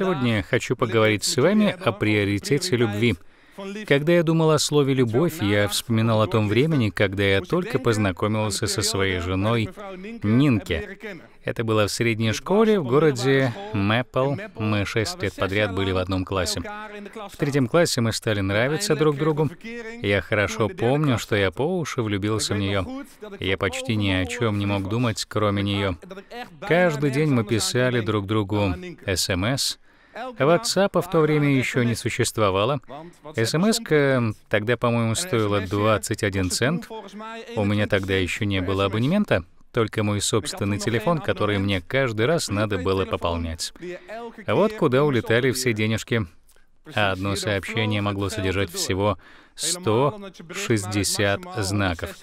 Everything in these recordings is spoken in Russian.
Сегодня хочу поговорить с вами о приоритете любви. Когда я думал о слове «любовь», я вспоминал о том времени, когда я только познакомился со своей женой Нинке. Это было в средней школе в городе Мэппл. Мы шесть лет подряд были в одном классе. В третьем классе мы стали нравиться друг другу. Я хорошо помню, что я по уши влюбился в нее. Я почти ни о чем не мог думать, кроме нее. Каждый день мы писали друг другу СМС эм — WhatsApp в то время еще не существовало. СМС тогда, по-моему, стоила 21 цент. У меня тогда еще не было абонемента, только мой собственный телефон, который мне каждый раз надо было пополнять. вот куда улетали все денежки а одно сообщение могло содержать всего 160 знаков.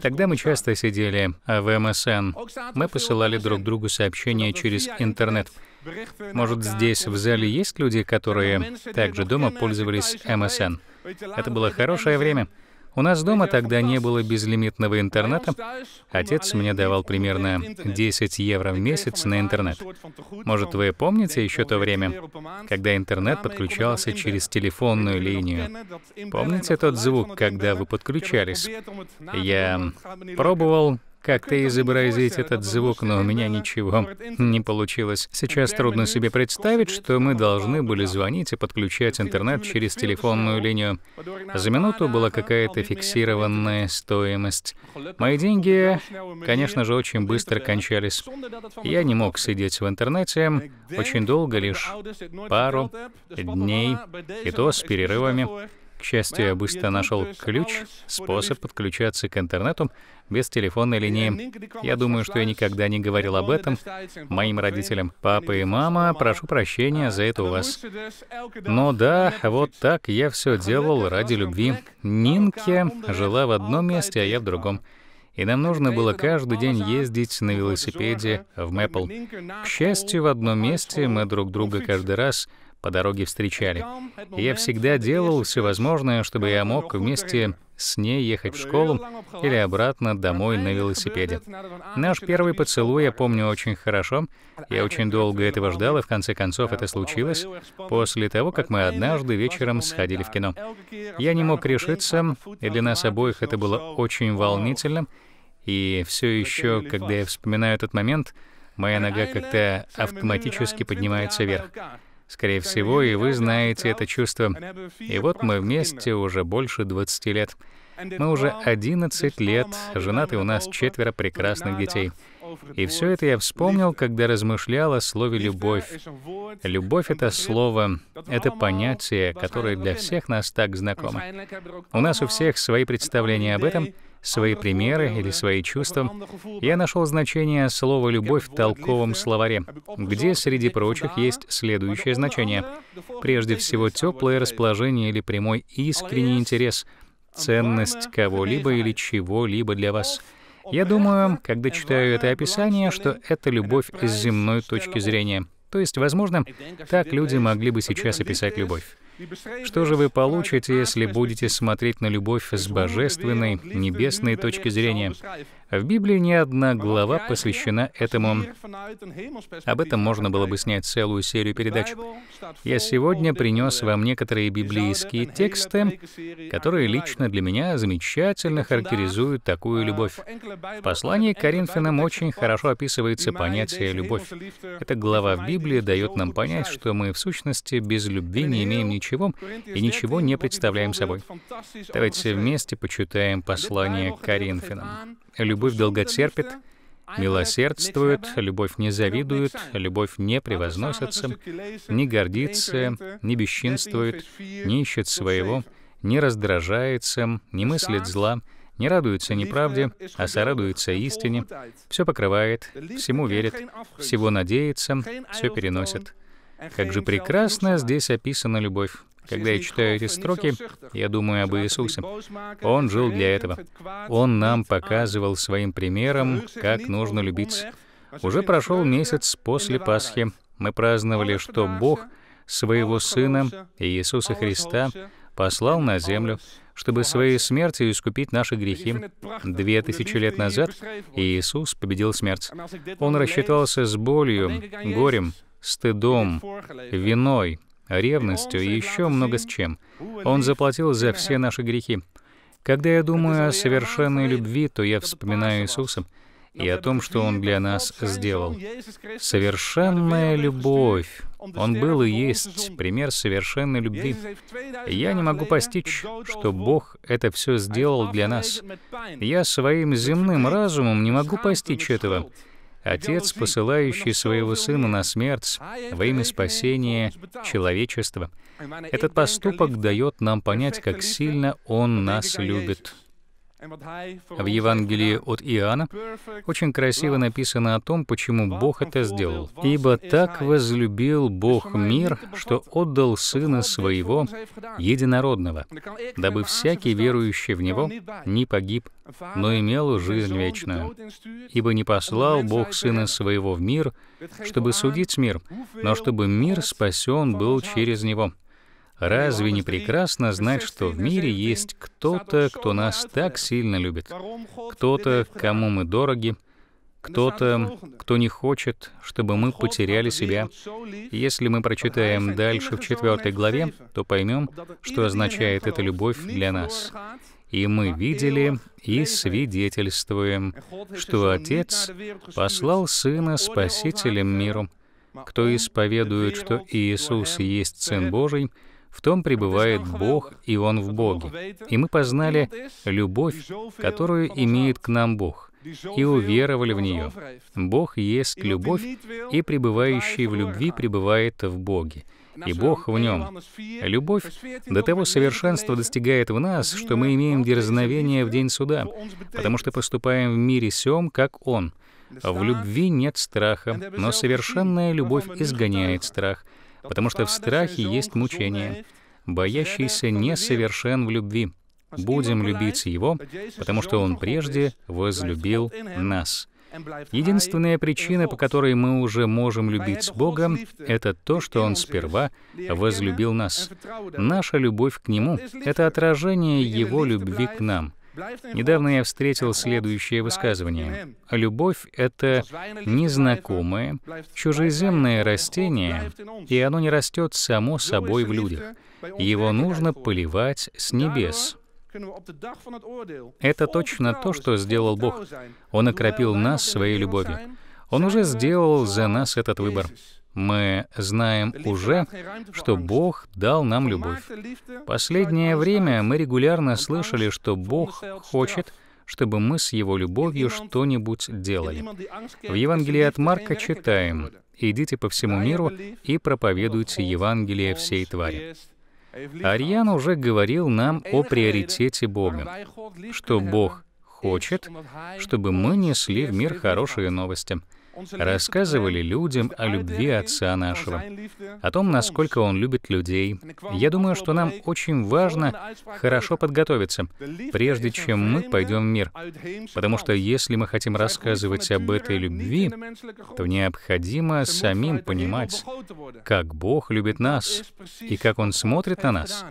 Тогда мы часто сидели в МСН. Мы посылали друг другу сообщения через интернет. Может, здесь в зале есть люди, которые также дома пользовались МСН? Это было хорошее время. У нас дома тогда не было безлимитного интернета. Отец мне давал примерно 10 евро в месяц на интернет. Может, вы помните еще то время, когда интернет подключался через телефонную линию? Помните тот звук, когда вы подключались? Я пробовал как то изобразить этот звук, но у меня ничего не получилось. Сейчас трудно себе представить, что мы должны были звонить и подключать интернет через телефонную линию. За минуту была какая-то фиксированная стоимость. Мои деньги, конечно же, очень быстро кончались. Я не мог сидеть в интернете очень долго, лишь пару дней, и то с перерывами. К счастью, я быстро нашел ключ, способ подключаться к интернету без телефонной линии. Я думаю, что я никогда не говорил об этом моим родителям. Папа и мама, прошу прощения за а, это у вас. Но да, вот так я все делал ради любви. Нинке жила в одном месте, а я в другом и нам нужно было каждый день ездить на велосипеде в Мэппл. К счастью, в одном месте мы друг друга каждый раз по дороге встречали. И я всегда делал все возможное, чтобы я мог вместе с ней ехать в школу или обратно домой на велосипеде. А Наш первый поцелуй я помню очень хорошо. Я очень долго этого ждал, и в конце концов это случилось после того, как мы однажды вечером сходили в кино. Я не мог решиться, и для нас обоих это было очень волнительно. И все еще, когда я вспоминаю этот момент, моя нога как-то автоматически поднимается вверх. Скорее всего, и вы знаете это чувство. И вот мы вместе уже больше 20 лет. Мы уже 11 лет, женаты у нас четверо прекрасных детей. И все это я вспомнил, когда размышлял о слове «любовь». Любовь — это слово, это понятие, которое для всех нас так знакомо. У нас у всех свои представления об этом — свои примеры или свои чувства, я нашел значение слова «любовь» в толковом словаре, где, среди прочих, есть следующее значение. Прежде всего, теплое расположение или прямой искренний интерес, ценность кого-либо или чего-либо для вас. Я думаю, когда читаю это описание, что это любовь с земной точки зрения. То есть, возможно, так люди могли бы сейчас описать любовь. Что же вы получите, если будете смотреть на любовь с божественной, небесной точки зрения? В Библии ни одна глава посвящена этому. Об этом можно было бы снять целую серию передач я сегодня принес вам некоторые библейские тексты, которые лично для меня замечательно характеризуют такую любовь. В послании к Коринфянам очень хорошо описывается понятие «любовь». Эта глава в Библии дает нам понять, что мы в сущности без любви не имеем ничего и ничего не представляем собой. Давайте вместе почитаем послание к Коринфянам. «Любовь долготерпит, милосердствует, любовь не завидует, любовь не превозносится, не гордится, не бесчинствует, не ищет своего, не раздражается, не мыслит зла, не радуется неправде, а сорадуется истине, все покрывает, всему верит, всего надеется, все переносит. Как же прекрасно здесь описана любовь. Когда я читаю эти строки, я думаю об Иисусе. Он жил для этого. Он нам а показывал своим примером, как нужно любить. Уже прошел месяц после Пасхи. Мы праздновали, что Бог своего Сына Иисуса Христа послал на землю, чтобы своей смертью искупить наши грехи. Две тысячи лет назад Иисус победил смерть. Он рассчитался с болью, горем, стыдом, виной, ревностью и еще много с чем. Он заплатил за все наши грехи. Когда я думаю о совершенной любви, то я вспоминаю Иисуса и о том, что Он для нас сделал. Совершенная любовь. Он был и есть пример совершенной любви. Я не могу постичь, что Бог это все сделал для нас. Я своим земным разумом не могу постичь этого. Отец, посылающий своего Сына на смерть во имя спасения человечества. Этот поступок дает нам понять, как сильно Он нас любит. В Евангелии от Иоанна очень красиво написано о том, почему Бог это сделал. «Ибо так возлюбил Бог мир, что отдал Сына Своего, Единородного, дабы всякий верующий в Него не погиб, но имел жизнь вечную. Ибо не послал Бог Сына Своего в мир, чтобы судить мир, но чтобы мир спасен был через Него». Разве не прекрасно знать, что в мире есть кто-то, кто нас так сильно любит, кто-то, кому мы дороги, кто-то, кто не хочет, чтобы мы потеряли себя. Если мы прочитаем дальше в четвертой главе, то поймем, что означает эта любовь для нас. И мы видели и свидетельствуем, что Отец послал Сына Спасителем миру. Кто исповедует, что Иисус есть Сын Божий, в том пребывает Бог, и Он в Боге. И мы познали любовь, которую имеет к нам Бог, и уверовали в нее. Бог есть любовь, и пребывающий в любви пребывает в Боге и Бог в нем. Любовь до того совершенства достигает в нас, что мы имеем дерзновение в день суда, потому что поступаем в мире сем, как Он. В любви нет страха, но совершенная любовь изгоняет страх — потому что в страхе есть мучение. Боящийся не совершен в любви. Будем любить Его, потому что Он прежде возлюбил нас. Единственная причина, по которой мы уже можем любить Бога, это то, что Он сперва возлюбил нас. Наша любовь к Нему — это отражение Его любви к нам — Недавно я встретил следующее высказывание. Любовь — это незнакомое, чужеземное растение, и оно не растет само собой в людях. Его нужно поливать с небес. Это точно то, что сделал Бог. Он окропил нас своей любовью. Он уже сделал за нас этот выбор. Мы знаем уже, что Бог дал нам любовь. Э, Последнее время мы регулярно слышали, что Бог э, хочет, чтобы мы с Его любовью что-нибудь делали. В Евангелии от Марка читаем «Идите по всему миру и проповедуйте Евангелие всей твари». А Ариан уже говорил нам о приоритете Бога, что Бог хочет, чтобы мы несли в мир хорошие новости — рассказывали людям о любви Отца нашего, о том, насколько Он любит людей. Я думаю, что нам очень важно хорошо подготовиться, прежде чем мы пойдем в мир. Потому что если мы хотим рассказывать об этой любви, то необходимо самим понимать, как Бог любит нас и как Он смотрит на нас.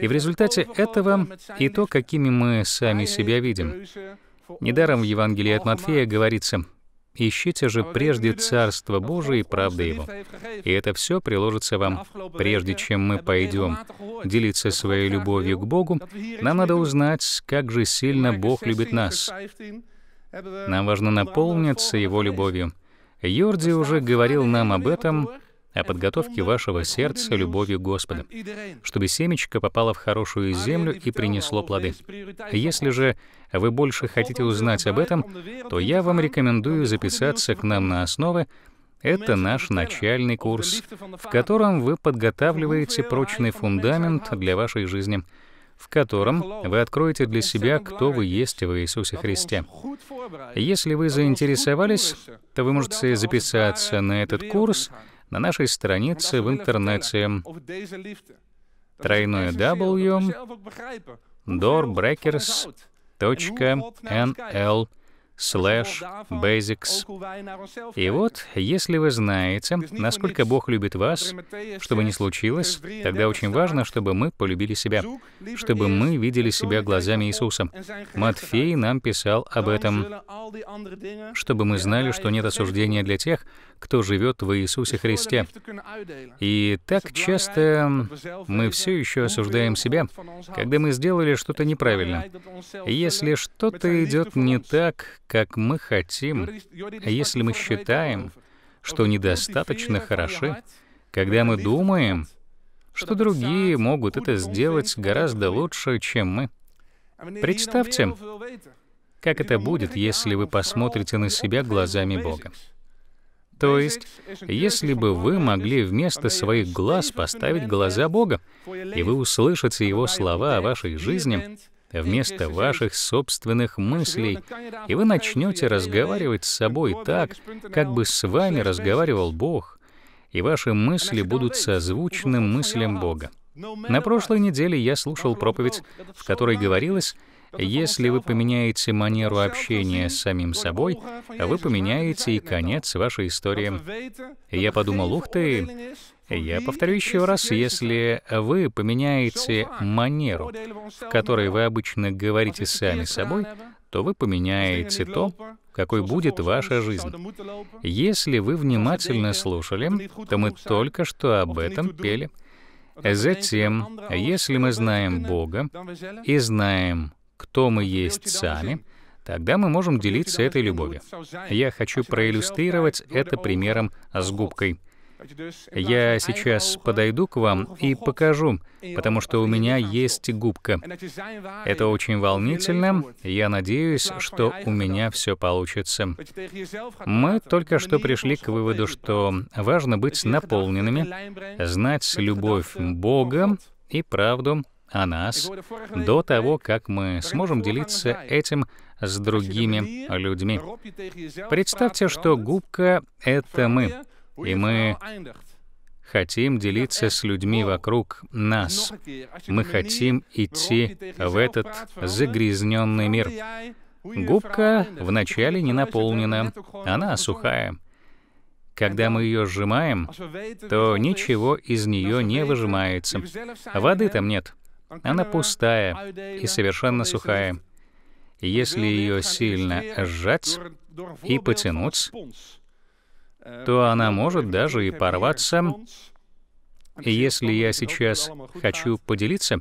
И в результате этого и то, какими мы сами себя видим. Недаром в Евангелии от Матфея говорится, Ищите же прежде Царство Божие и правды Его. И это все приложится вам. Прежде чем мы пойдем делиться своей любовью к Богу, нам надо узнать, как же сильно Бог любит нас. Нам важно наполниться Его любовью. Йорди уже говорил нам об этом, о подготовке вашего сердца любовью Господа, чтобы семечко попало в хорошую землю и принесло плоды. Если же вы больше хотите узнать об этом, то я вам рекомендую записаться к нам на основы, это наш начальный курс, в котором вы подготавливаете прочный фундамент для вашей жизни, в котором вы откроете для себя, кто вы есть в Иисусе Христе. Если вы заинтересовались, то вы можете записаться на этот курс, на нашей странице в интернете тройное w doorbreakers.nl slash basics. И вот, если вы знаете, насколько Бог любит вас, что бы ни случилось, тогда очень важно, чтобы мы полюбили себя, чтобы мы видели себя глазами Иисуса. Матфей нам писал об этом, чтобы мы знали, что нет осуждения для тех, кто живет в Иисусе Христе. И так часто мы все еще осуждаем себя, когда мы сделали что-то неправильно. Если что-то идет не так, как мы хотим, а если мы считаем, что недостаточно хороши, когда мы думаем, что другие могут это сделать гораздо лучше, чем мы. Представьте, как это будет, если вы посмотрите на себя глазами Бога. То есть, если бы вы могли вместо своих глаз поставить глаза Бога, и вы услышите Его слова о вашей жизни, вместо ваших собственных мыслей, и вы начнете разговаривать с собой так, как бы с вами разговаривал Бог, и ваши мысли будут созвучным мыслям Бога. На прошлой неделе я слушал проповедь, в которой говорилось, если вы поменяете манеру общения с самим собой, вы поменяете и конец вашей истории. Я подумал, ух ты, я повторю еще раз, если вы поменяете манеру, в которой вы обычно говорите сами собой, то вы поменяете то, какой будет ваша жизнь. Если вы внимательно слушали, то мы только что об этом пели. Затем, если мы знаем Бога и знаем кто мы есть сами, тогда мы можем делиться этой любовью. Я хочу проиллюстрировать это примером с губкой. Я сейчас подойду к вам и покажу, потому что у меня есть губка. Это очень волнительно. Я надеюсь, что у меня все получится. Мы только что пришли к выводу, что важно быть наполненными, знать любовь Бога и правду о нас до того, как мы сможем делиться этим с другими людьми. Представьте, что губка — это мы, и мы хотим делиться с людьми вокруг нас. Мы хотим идти в этот загрязненный мир. Губка вначале не наполнена, она сухая. Когда мы ее сжимаем, то ничего из нее не выжимается. Воды там нет. Она пустая и совершенно сухая. Если ее сильно сжать и потянуть, то она может даже и порваться. И если я сейчас хочу поделиться,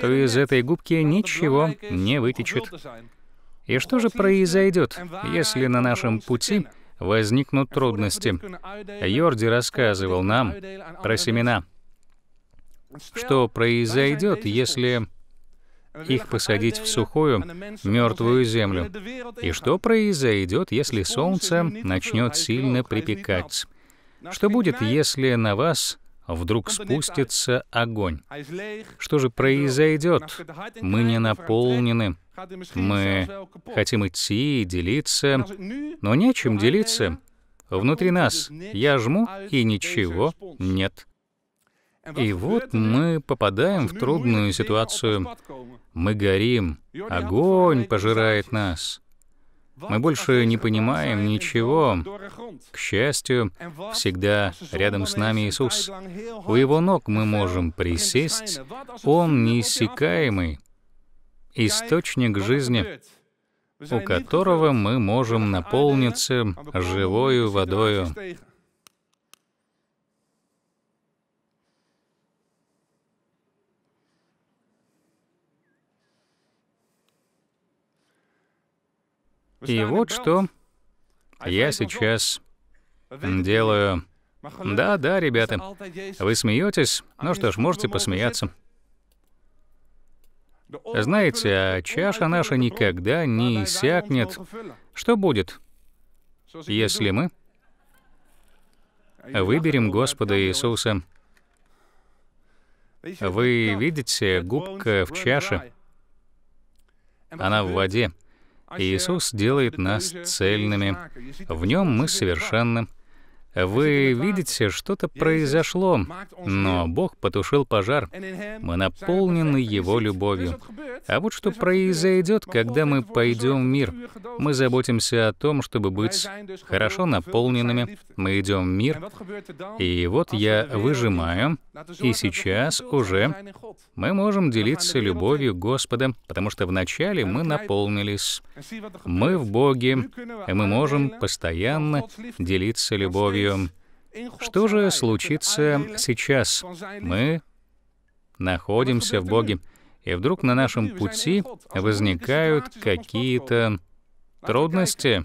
то из этой губки ничего не вытечет. И что же произойдет, если на нашем пути возникнут трудности? Йорди рассказывал нам про семена. Что произойдет, если их посадить в сухую, мертвую землю? И что произойдет, если солнце начнет сильно припекать? Что будет, если на вас вдруг спустится огонь? Что же произойдет? Мы не наполнены. Мы хотим идти и делиться, но нечем делиться. Внутри нас я жму, и ничего нет. И вот мы попадаем в трудную ситуацию. Мы горим, огонь пожирает нас. Мы больше не понимаем ничего. К счастью, всегда рядом с нами Иисус. У Его ног мы можем присесть. Он неиссякаемый, источник жизни, у которого мы можем наполниться живою водою. И вот что а я сейчас делаю. Да, да, ребята, вы смеетесь? А ну что ж, можете посмеяться. Знаете, а чаша наша никогда не иссякнет. Что будет, если мы а выберем Господа Иисуса? Вы видите губка в чаше? Она в воде. Иисус делает нас цельными. В нем мы совершенны. Вы видите, что-то произошло, но Бог потушил пожар. Мы наполнены Его любовью. А вот что произойдет, когда мы пойдем в мир. Мы заботимся о том, чтобы быть хорошо наполненными. Мы идем в мир. И вот я выжимаю, и сейчас уже мы можем делиться любовью Господа, потому что вначале мы наполнились. Мы в Боге, и мы можем постоянно делиться любовью. Что же случится сейчас? Мы находимся в Боге, и вдруг на нашем пути возникают какие-то трудности.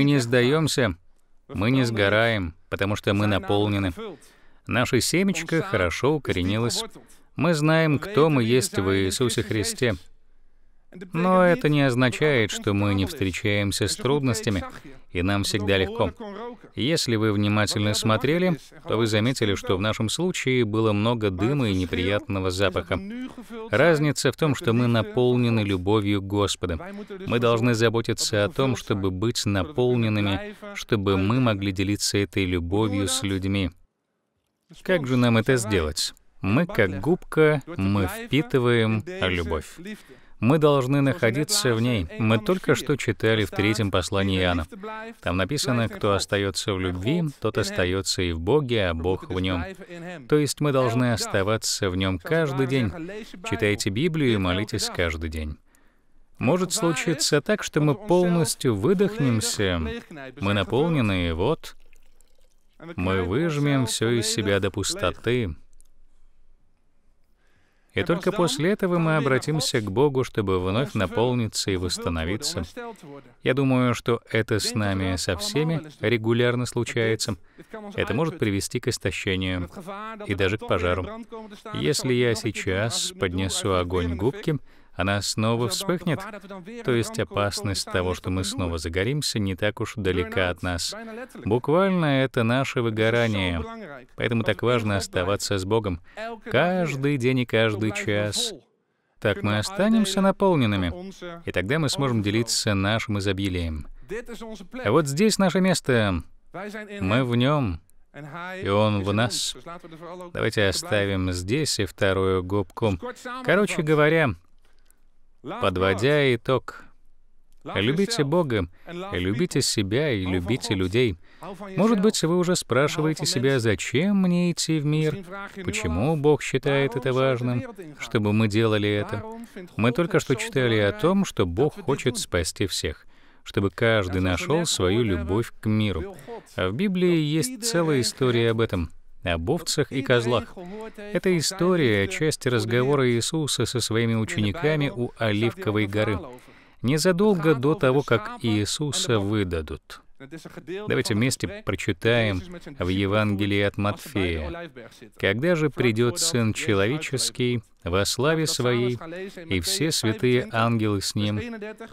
Мы не сдаемся, мы не сгораем, потому что мы наполнены. Наше семечко хорошо укоренилось. Мы знаем, кто мы есть в Иисусе Христе. Но это не означает, что мы не встречаемся с трудностями, и нам всегда легко. Если вы внимательно смотрели, то вы заметили, что в нашем случае было много дыма и неприятного запаха. Разница в том, что мы наполнены любовью Господа. Мы должны заботиться о том, чтобы быть наполненными, чтобы мы могли делиться этой любовью с людьми. Как же нам это сделать? Мы, как губка, мы впитываем любовь. Мы должны находиться в ней. Э, мы только что читали в третьем послании Иоанна. Там написано, кто остается в любви, тот эм. остается и в Боге, а Бог в нем. Эм. То есть мы должны оставаться в нем каждый день. Читайте Библию и молитесь каждый день. Может случиться так, что мы полностью выдохнемся, мы а наполнены, и вот а мы выжмем все из себя до пустоты, и только после этого мы обратимся к Богу, чтобы вновь наполниться и восстановиться. Я думаю, что это с нами со всеми регулярно случается. Это может привести к истощению и даже к пожару. Если я сейчас поднесу огонь губки, она снова вспыхнет, то есть опасность того, что мы снова загоримся, не так уж далека от нас. Буквально это наше выгорание. Поэтому так важно оставаться с Богом каждый день и каждый час. Так мы останемся наполненными, и тогда мы сможем делиться нашим изобилием. А вот здесь наше место. Мы в нем, и он в нас. Давайте оставим здесь и вторую губку. Короче говоря, Подводя итог, любите Бога, любите себя и любите людей. Может быть, вы уже спрашиваете себя, зачем мне идти в мир, почему Бог считает это важным, чтобы мы делали это. Мы только что читали о том, что Бог хочет спасти всех чтобы каждый нашел свою любовь к миру. А в Библии есть целая история об этом об овцах и козлах. Это история, часть разговора Иисуса со своими учениками у Оливковой горы, незадолго до того, как Иисуса выдадут. Давайте вместе прочитаем в Евангелии от Матфея. «Когда же придет Сын Человеческий во славе Своей, и все святые ангелы с Ним,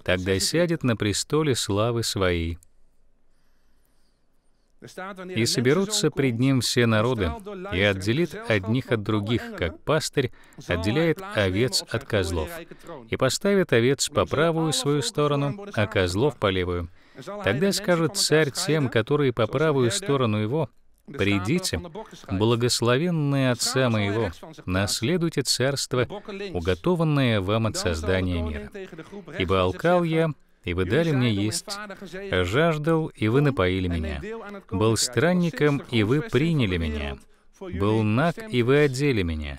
тогда сядет на престоле славы Своей, и соберутся пред ним все народы, и отделит одних от других, как пастырь отделяет овец от козлов, и поставит овец по правую свою сторону, а козлов по левую. Тогда скажет царь тем, которые по правую сторону его, «Придите, благословенные Отца Моего, наследуйте царство, уготованное вам от создания мира. Ибо алкал я, и вы дали мне есть. Жаждал, и вы напоили меня. Был странником, и вы приняли меня. Был наг, и вы одели меня.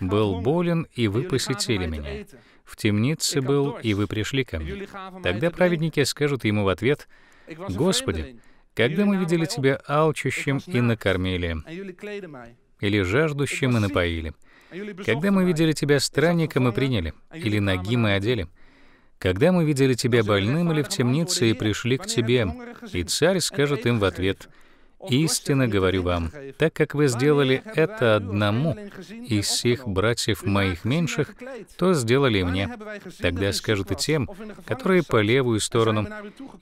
Был болен, и вы посетили меня. В темнице был, и вы пришли ко мне. Тогда праведники скажут ему в ответ, «Господи, когда мы видели Тебя алчущим и накормили, или жаждущим и напоили, когда мы видели Тебя странником и приняли, или ноги мы одели, когда мы видели тебя больным или в темнице и пришли к тебе, и царь скажет им в ответ, Истинно говорю вам, так как вы сделали это одному из сих братьев моих меньших, то сделали и мне. Тогда скажут и тем, которые по левую сторону,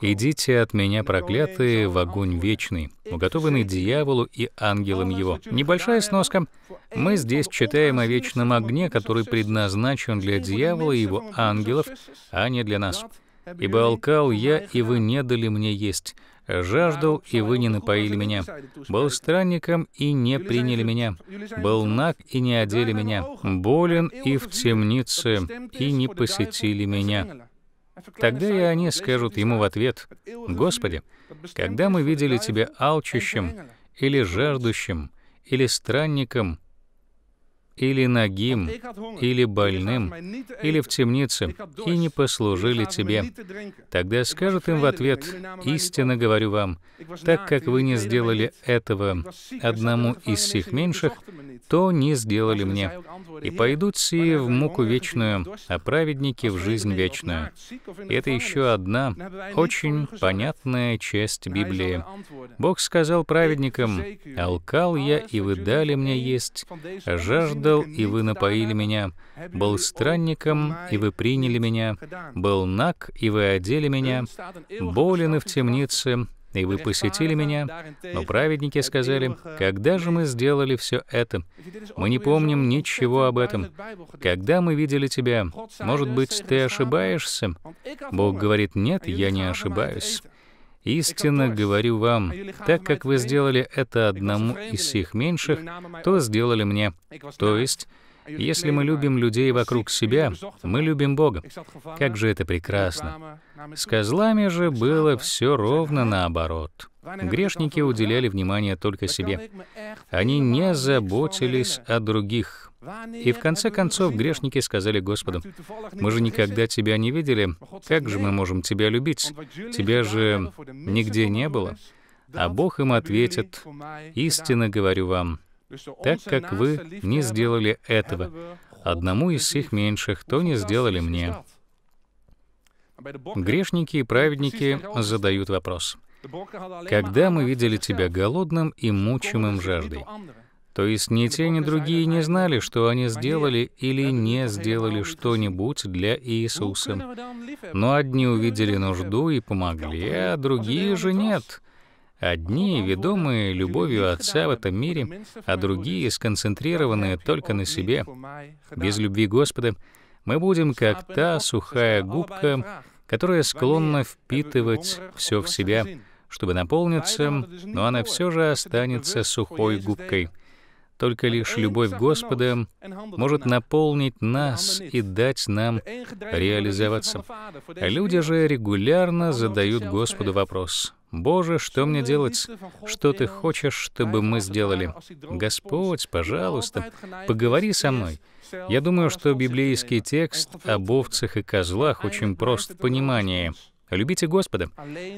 «Идите от меня, проклятые, в огонь вечный, уготованный дьяволу и ангелам его». Небольшая сноска. Мы здесь читаем о вечном огне, который предназначен для дьявола и его ангелов, а не для нас. «Ибо алкал я, и вы не дали мне есть» жаждал, и вы не напоили меня, был странником, и не приняли меня, был наг, и не одели меня, болен, и в темнице, и не посетили меня». Тогда и они скажут ему в ответ, «Господи, когда мы видели Тебя алчущим, или жаждущим, или странником, или нагим, или больным, или в темнице, и не послужили тебе. Тогда скажут им в ответ, «Истинно говорю вам, так как вы не сделали этого одному из сих меньших, то не сделали мне. И пойдут сие в муку вечную, а праведники в жизнь вечную». Это еще одна очень понятная часть Библии. Бог сказал праведникам, «Алкал я, и вы дали мне есть, а жажда жаждал, и вы напоили меня, был странником, и вы приняли меня, был наг, и вы одели меня, болен и в темнице, и вы посетили меня. Но праведники сказали, когда же мы сделали все это? Мы не помним ничего об этом. Когда мы видели тебя? Может быть, ты ошибаешься? Бог говорит, нет, я не ошибаюсь. Истинно говорю вам, так как вы сделали это одному из сих меньших, то сделали мне. То есть, если мы любим людей вокруг себя, мы любим Бога. Как же это прекрасно. С козлами же было все ровно наоборот. Грешники уделяли внимание только себе. Они не заботились о других. И в конце концов грешники сказали Господу, «Мы же никогда Тебя не видели, как же мы можем Тебя любить? Тебя же нигде не было». А Бог им ответит, «Истинно говорю вам, так как вы не сделали этого, одному из сих меньших, то не сделали мне». Грешники и праведники задают вопрос, «Когда мы видели Тебя голодным и мучимым жаждой?» То есть ни те, ни другие не знали, что они сделали или не сделали что-нибудь для Иисуса. Но одни увидели нужду и помогли, а другие же нет. Одни, ведомые любовью Отца в этом мире, а другие сконцентрированные только на себе. Без любви Господа мы будем как та сухая губка, которая склонна впитывать все в себя, чтобы наполниться, но она все же останется сухой губкой — только лишь любовь Господа может наполнить нас и дать нам реализоваться. Люди же регулярно задают Господу вопрос. «Боже, что мне делать? Что ты хочешь, чтобы мы сделали? Господь, пожалуйста, поговори со мной». Я думаю, что библейский текст об овцах и козлах очень прост в понимании — Любите Господа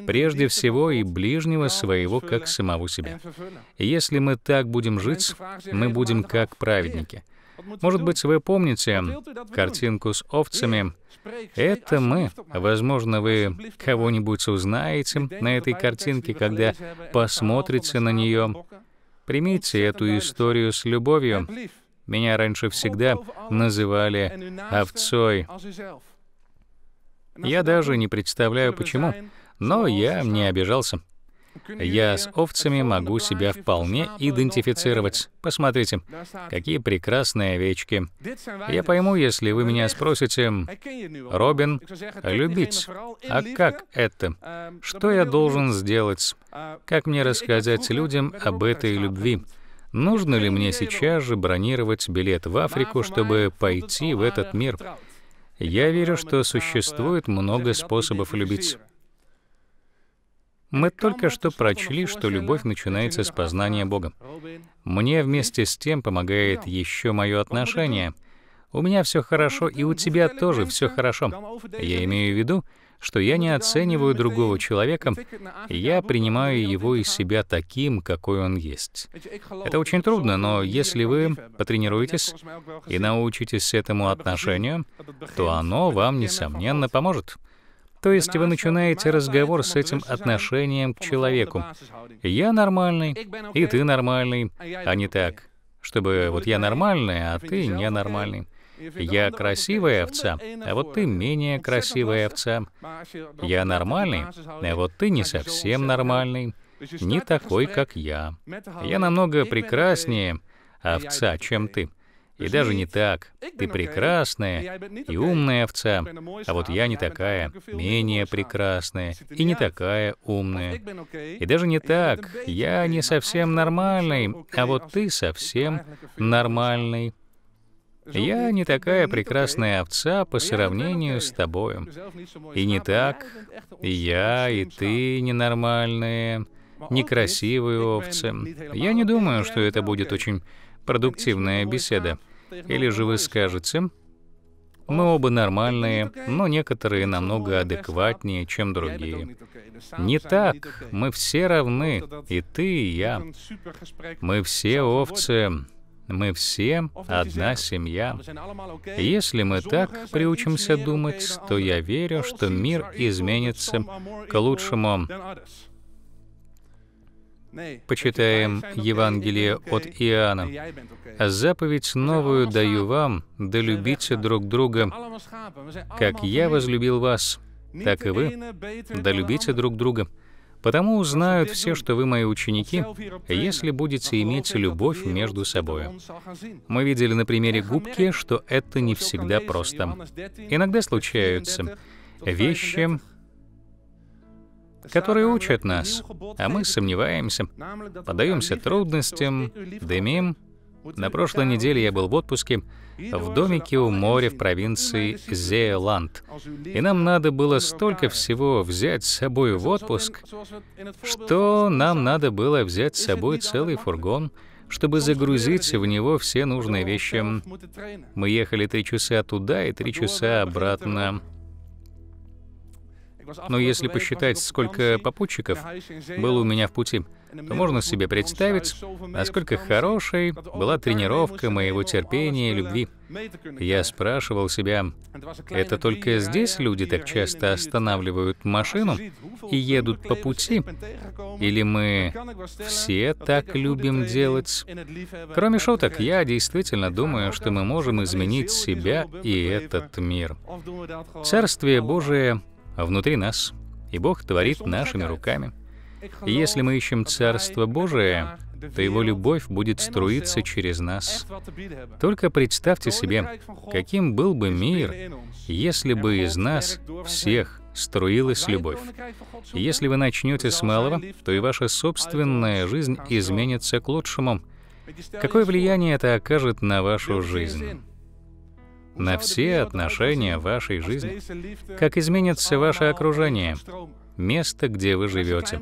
прежде всего и ближнего своего, как самого себя. если мы так будем жить, мы будем как праведники. Может быть, вы помните картинку с овцами? Это мы. Возможно, вы кого-нибудь узнаете на этой картинке, когда посмотрите на нее. Примите эту историю с любовью. Меня раньше всегда называли овцой. Я даже не представляю, почему, но я не обижался. Я с овцами могу себя вполне идентифицировать. Посмотрите, какие прекрасные овечки. Я пойму, если вы меня спросите, Робин, любить, а, э, а как это? Что я должен сделать? Как мне рассказать людям об этой любви? Нужно ли мне сейчас же бронировать билет в Африку, чтобы пойти в этот мир? Я верю, что существует много способов любить. Мы только что прочли, что любовь начинается с познания Бога. Мне вместе с тем помогает еще мое отношение. У меня все хорошо, и у тебя тоже все хорошо. Я имею в виду, что я не оцениваю другого человека, я принимаю его из себя таким, какой он есть. Это очень трудно, но если вы потренируетесь и научитесь этому отношению, то оно вам, несомненно, поможет. То есть вы начинаете разговор с этим отношением к человеку. «Я нормальный, и ты нормальный», а не так, чтобы вот я нормальный, а ты ненормальный. Я красивая овца, а вот ты менее красивая овца. Я нормальный, а вот ты не совсем нормальный, не такой, как я. Я намного прекраснее овца, чем ты. И даже не так. Ты прекрасная и умная овца, а вот я не такая, менее прекрасная и не такая умная. И даже не так. Я не совсем нормальный, а вот ты совсем нормальный. Я не такая прекрасная овца по сравнению с тобой, И не так, я и ты ненормальные, некрасивые овцы. Я не думаю, что это будет очень продуктивная беседа. Или же вы скажете, мы оба нормальные, но некоторые намного адекватнее, чем другие. Не так, мы все равны, и ты, и я. Мы все овцы, мы все одна семья. Если мы так приучимся думать, то я верю, что мир изменится к лучшему. Почитаем Евангелие от Иоанна. «Заповедь новую даю вам, да любите друг друга, как я возлюбил вас, так и вы, да любите друг друга». Потому узнают все, что вы мои ученики, если будете иметь любовь между собой. Мы видели на примере губки, что это не всегда просто. Иногда случаются вещи, которые учат нас, а мы сомневаемся, подаемся трудностям, дымим. На прошлой неделе я был в отпуске, в домике у моря в провинции Зееланд. И нам надо было столько всего взять с собой в отпуск, что нам надо было взять с собой целый фургон, чтобы загрузить в него все нужные вещи. Мы ехали три часа туда и три часа обратно. Но если посчитать, сколько попутчиков было у меня в пути, то можно себе представить, насколько хорошей была тренировка моего терпения и любви. Я спрашивал себя, это только здесь люди так часто останавливают машину и едут по пути? Или мы все так любим делать? Кроме шуток, я действительно думаю, что мы можем изменить себя и этот мир. Царствие Божие внутри нас, и Бог творит нашими руками. И если мы ищем Царство Божие, то Его любовь будет струиться через нас. Только представьте себе, каким был бы мир, если бы из нас всех струилась любовь. Если вы начнете с малого, то и ваша собственная жизнь изменится к лучшему. Какое влияние это окажет на вашу жизнь? на все отношения вашей жизни, как изменится ваше окружение, место, где вы живете,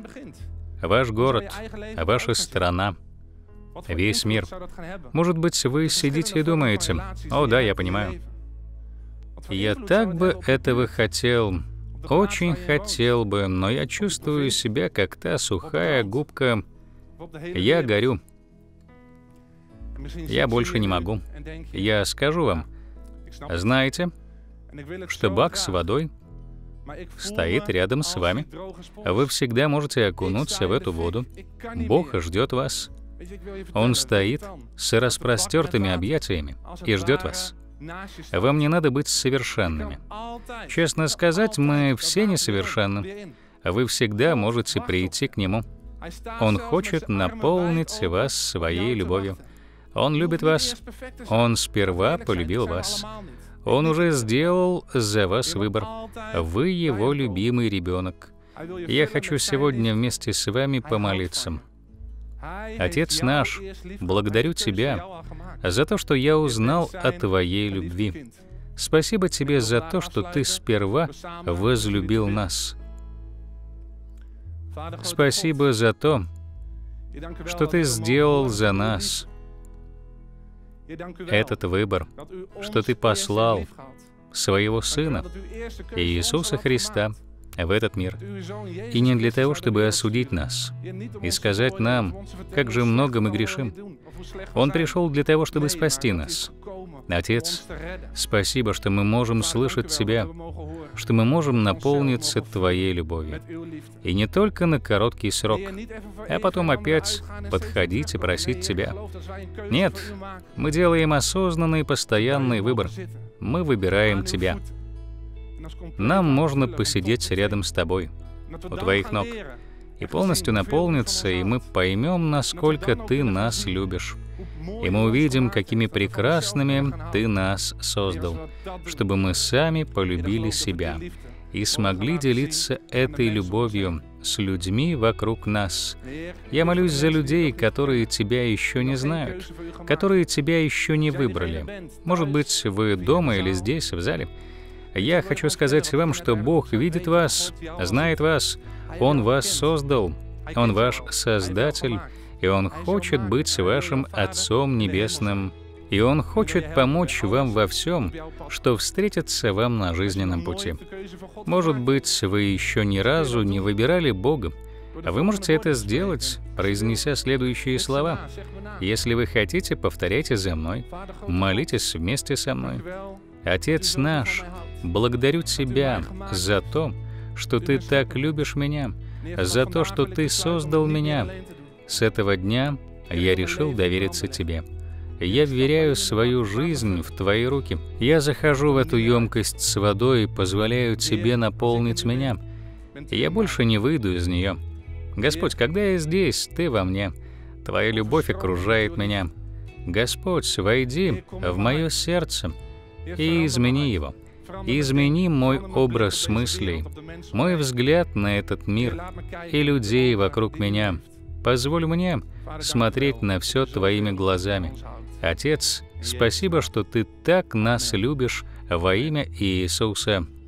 ваш город, ваша страна, весь мир. Может быть, вы сидите и думаете, «О, да, я понимаю». Я так бы этого хотел, очень хотел бы, но я чувствую себя как та сухая губка. Я горю. Я больше не могу. Я скажу вам, знаете, что бак с водой стоит рядом с а вами. Вы всегда можете окунуться в эту воду. Бог ждет вас. Он стоит с распростертыми объятиями и ждет вас. Вам не надо быть совершенными. Честно сказать, мы все несовершенны. Вы всегда можете прийти к Нему. Он хочет наполнить вас своей любовью. Он любит вас. Он сперва полюбил вас. Он уже сделал за вас выбор. Вы его любимый ребенок. Я хочу сегодня вместе с вами помолиться. Отец наш, благодарю Тебя за то, что я узнал о Твоей любви. Спасибо Тебе за то, что Ты сперва возлюбил нас. Спасибо за то, что Ты сделал за нас этот выбор, что Ты послал Своего Сына, Иисуса Христа, в этот мир. И не для того, чтобы осудить нас и сказать нам, как же много мы грешим. А Он пришел для того, чтобы спасти нас. Отец, спасибо, что мы можем слышать Тебя, что мы можем наполниться Твоей любовью. И не только на короткий срок, а потом опять подходить и просить Тебя. Нет, мы делаем осознанный постоянный выбор. Мы выбираем Тебя. Нам можно посидеть рядом с Тобой, у Твоих ног, и полностью наполниться, и мы поймем, насколько Ты нас любишь и мы увидим, какими прекрасными Ты нас создал, чтобы мы сами полюбили себя и смогли делиться этой любовью с людьми вокруг нас. Я молюсь за людей, которые Тебя еще не знают, которые Тебя еще не выбрали. Может быть, вы дома или здесь, в зале. Я хочу сказать вам, что Бог видит вас, знает вас, Он вас создал, Он ваш Создатель, и Он хочет быть вашим Отцом Небесным, и Он хочет помочь вам во всем, что встретится вам на жизненном пути. Может быть, вы еще ни разу не выбирали Бога, а вы можете это сделать, произнеся следующие слова. Если вы хотите, повторяйте за мной, молитесь вместе со мной. Отец наш, благодарю Тебя за то, что Ты так любишь меня, за то, что Ты создал меня, с этого дня я решил довериться тебе. Я вверяю свою жизнь в твои руки. Я захожу в эту емкость с водой и позволяю тебе наполнить меня. Я больше не выйду из нее. Господь, когда я здесь, ты во мне. Твоя любовь окружает меня. Господь, войди в мое сердце и измени его. Измени мой образ мыслей, мой взгляд на этот мир и людей вокруг меня. Позволь мне смотреть на все твоими глазами. Отец, спасибо, что ты так нас любишь во имя Иисуса